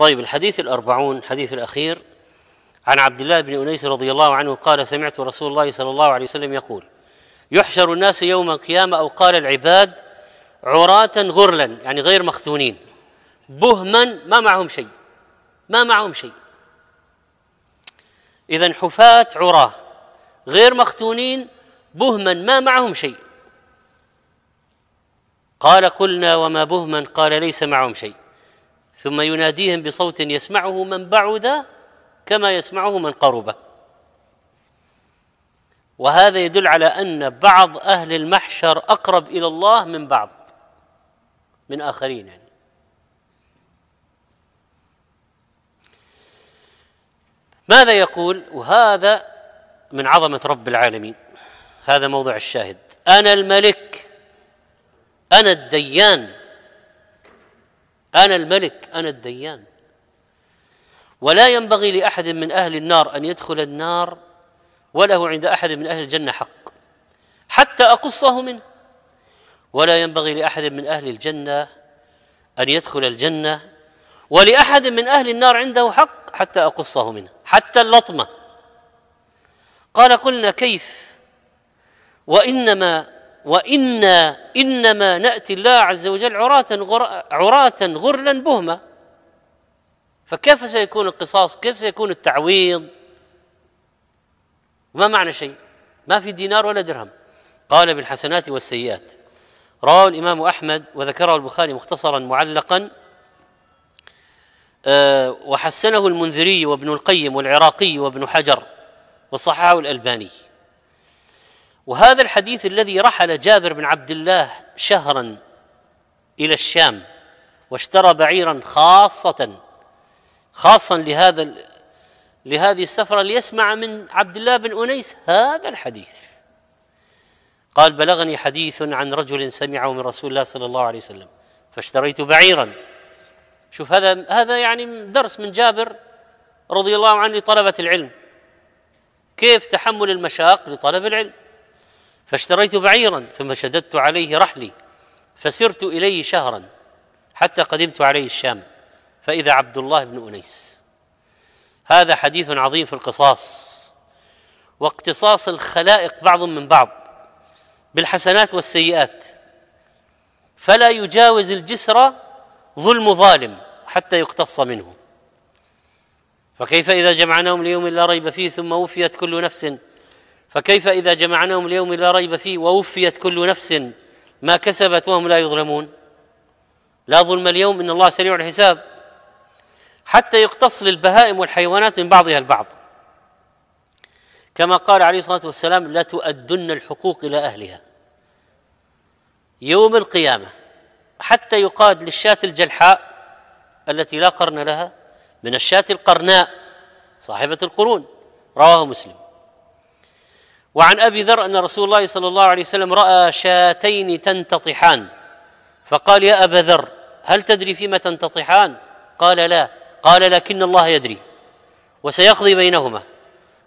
طيب الحديث الأربعون الحديث الأخير عن عبد الله بن أنيس رضي الله عنه قال سمعت رسول الله صلى الله عليه وسلم يقول يحشر الناس يوم القيامة أو قال العباد عراة غرلا يعني غير مختونين بهما ما معهم شيء ما معهم شيء إذا حفاة عراة غير مختونين بهما ما معهم شيء قال قلنا وما بهما قال ليس معهم شيء ثم يناديهم بصوت يسمعه من بعد كما يسمعه من قرب وهذا يدل على ان بعض اهل المحشر اقرب الى الله من بعض من اخرين يعني ماذا يقول وهذا من عظمه رب العالمين هذا موضع الشاهد انا الملك انا الديان أنا الملك أنا الديان ولا ينبغي لأحد من أهل النار أن يدخل النار وله عند أحد من أهل الجنة حق حتى أقصه منه ولا ينبغي لأحد من أهل الجنة أن يدخل الجنة ولأحد من أهل النار عنده حق حتى أقصه منه حتى اللطمة قال قلنا كيف وإنما وإنا إنما نأتي الله عز وجل عراة عراة غرلا بهمة فكيف سيكون القصاص كيف سيكون التعويض ما معنى شيء ما في دينار ولا درهم قال بالحسنات والسيئات رواه الإمام أحمد وذكره البخاري مختصرا معلقا آه، وحسنه المنذري وابن القيم والعراقي وابن حجر وصححه الألباني وهذا الحديث الذي رحل جابر بن عبد الله شهرا الى الشام واشترى بعيرا خاصه خاصا لهذا لهذه السفره ليسمع من عبد الله بن انيس هذا الحديث قال بلغني حديث عن رجل سمعه من رسول الله صلى الله عليه وسلم فاشتريت بعيرا شوف هذا هذا يعني درس من جابر رضي الله عنه لطلبه العلم كيف تحمل المشاق لطلب العلم فاشتريت بعيرا ثم شددت عليه رحلي فسرت اليه شهرا حتى قدمت عليه الشام فاذا عبد الله بن انيس هذا حديث عظيم في القصاص واقتصاص الخلائق بعض من بعض بالحسنات والسيئات فلا يجاوز الجسر ظلم ظالم حتى يقتص منه فكيف اذا جمعناهم ليوم لا ريب فيه ثم وفيت كل نفس فكيف إذا جمعناهم اليوم لا ريب فيه ووفيت كل نفس ما كسبت وهم لا يظلمون لا ظلم اليوم إن الله سريع الحساب حتى يقتص للبهائم والحيوانات من بعضها البعض كما قال عليه الصلاة والسلام لا تؤدن الحقوق إلى أهلها يوم القيامة حتى يقاد للشاة الجلحاء التي لا قرن لها من الشاة القرناء صاحبة القرون رواه مسلم وعن ابي ذر ان رسول الله صلى الله عليه وسلم راى شاتين تنتطحان فقال يا ابا ذر هل تدري فيما تنتطحان قال لا قال لكن الله يدري وسيقضي بينهما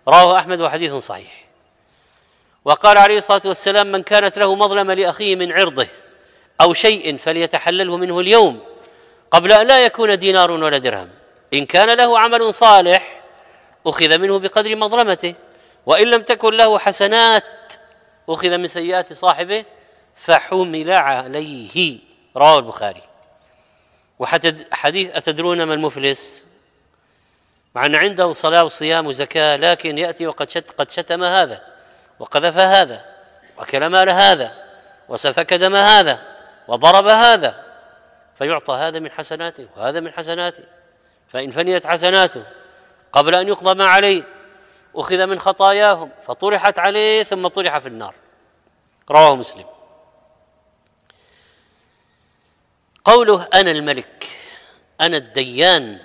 رواه احمد وحديث صحيح وقال عليه الصلاه والسلام من كانت له مظلمه لاخيه من عرضه او شيء فليتحلله منه اليوم قبل ان لا يكون دينار ولا درهم ان كان له عمل صالح اخذ منه بقدر مظلمته وان لم تكن له حسنات اخذ من سيئات صاحبه فحمل عليه رواه البخاري وحتى حديث اتدرون ما المفلس مع ان عنده صلاه وصيام وزكاه لكن ياتي وقد شت قد شتم هذا وقذف هذا واكل مال هذا وسفك دم هذا وضرب هذا فيعطى هذا من حسناته وهذا من حسناته فان فنيت حسناته قبل ان يقضى ما عليه أخذ من خطاياهم فطرحت عليه ثم طرح في النار رواه مسلم قوله أنا الملك أنا الديان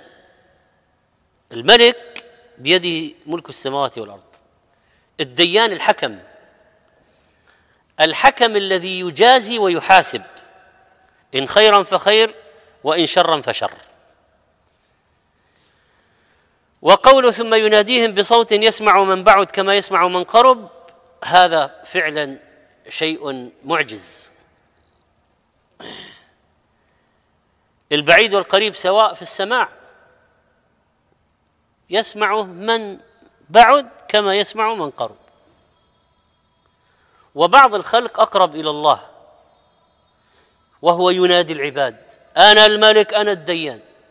الملك بيده ملك السماوات والأرض الديان الحكم الحكم الذي يجازي ويحاسب إن خيرا فخير وإن شرا فشر وقوله ثم يناديهم بصوت يسمع من بعد كما يسمع من قرب هذا فعلا شيء معجز البعيد والقريب سواء في السماع يسمعه من بعد كما يسمع من قرب وبعض الخلق اقرب الى الله وهو ينادي العباد انا الملك انا الديان